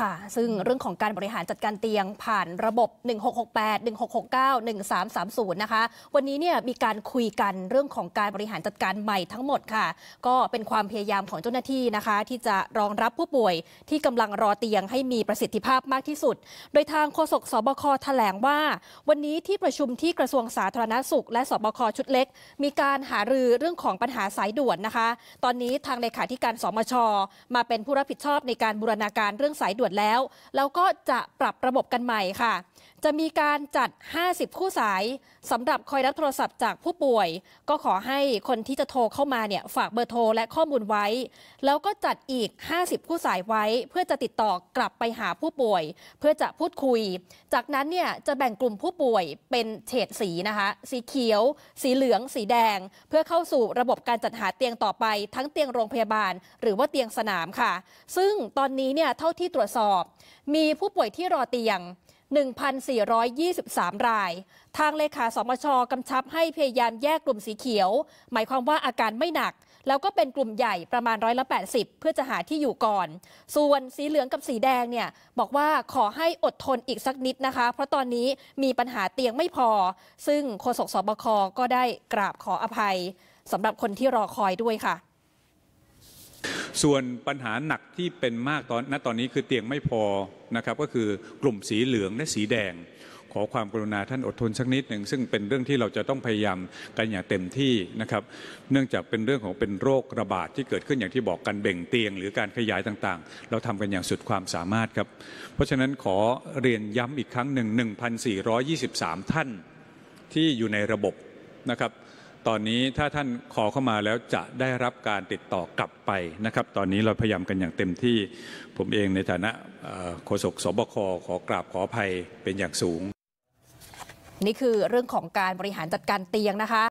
ค่ะ ซึ่งเรื่องของการบริหารจัดการเตียงผ่านระบบ 1668 1669 1330นะคะ วันนี้เนี่ยมีการคุยกันเรื่องของการบริหารจัดการใหม่ทั้งหมดค่ะ ก็เป็นความพยายามของเจ้าหน้าที่นะคะ ที่จะรองรับผู้ป่วย ที่กำลังรอเตียงให้มีประสิทธิภาพมากที่สุด โดยทางโฆษกสบคแถลงว่า วันนี้ที่ประชุมที่กระทรวงสาธารณสุข และสบคชุดเล็ก มีการหารือเรื่องของปัญหาสายด่วนนะคะ ตอนนี้ทางเลขาธิการสมชมาเป็นผู้รับผิดชอบในการบูรณาการเรื่องสายด่วน่วนแล้วแล้วก็จะปรับระบบกันใหม่ค่ะจะมีการจัด 50คู่สายสำหรับคอยรับโทรศัพท์จากผู้ป่วย ก็ขอให้คนที่จะโทรเข้ามาเนี่ยฝากเบอร์โทรและข้อมูลไว้ แล้วก็จัดอีก 50คู่สายไว้ เพื่อจะติดต่อกลับไปหาผู้ป่วย เพื่อจะพูดคุย จากนั้นเนี่ยจะแบ่งกลุ่มผู้ป่วยเป็นเฉดสีนะคะ สีเขียว สีเหลือง สีแดง เพื่อเข้าสู่ระบบการจัดหาเตียงต่อไป ทั้งเตียงโรงพยาบาลหรือว่าเตียงสนามค่ะ ซึ่งตอนนี้เนี่ยเท่าที่ตรวจสอบมีผู้ป่วยที่รอเตียง1,423 ราย ทางเลขาสมชกำชับให้พยายามแยกกลุ่มสีเขียว หมายความว่าอาการไม่หนัก แล้วก็เป็นกลุ่มใหญ่ประมาณร้อยละ80 เพื่อจะหาที่อยู่ก่อน ส่วนสีเหลืองกับสีแดงเนี่ยบอกว่าขอให้อดทนอีกสักนิดนะคะ เพราะตอนนี้มีปัญหาเตียงไม่พอ ซึ่งโฆษกสบค ก็ได้กราบขออภัยสำหรับคนที่รอคอยด้วยค่ะส่วนปัญหาหนักที่เป็นมากตอนณตอนนี้คือเตียงไม่พอนะครับก็คือกลุ่มสีเหลืองและสีแดง ขอความกรุณาท่านอดทนสักนิดหนึ่งซึ่งเป็นเรื่องที่เราจะต้องพยายามกันอย่างเต็มที่นะครับเนื่องจากเป็นเรื่องของเป็นโรคระบาดทที่เกิดขึ้นอย่างที่บอกกันเบ่งเตียง หรือการขยายต่างๆ เราทำกันอย่างสุดความสามารถครับเพราะฉะนั้นขอเรียนย้ำอีกครั้งหนึ่ง1,423 ท่านที่อยู่ในระบบนะครับตอนนี้ถ้าท่านขอเข้ามาแล้วจะได้รับการติดต่อกลับไปนะครับ ตอนนี้เราพยายามกันอย่างเต็มที่ผมเองในฐานะโฆษกสบคขอกราบขออภัยเป็นอย่างสูง นี่คือเรื่องของการบริหารจัดการเตียงนะคะ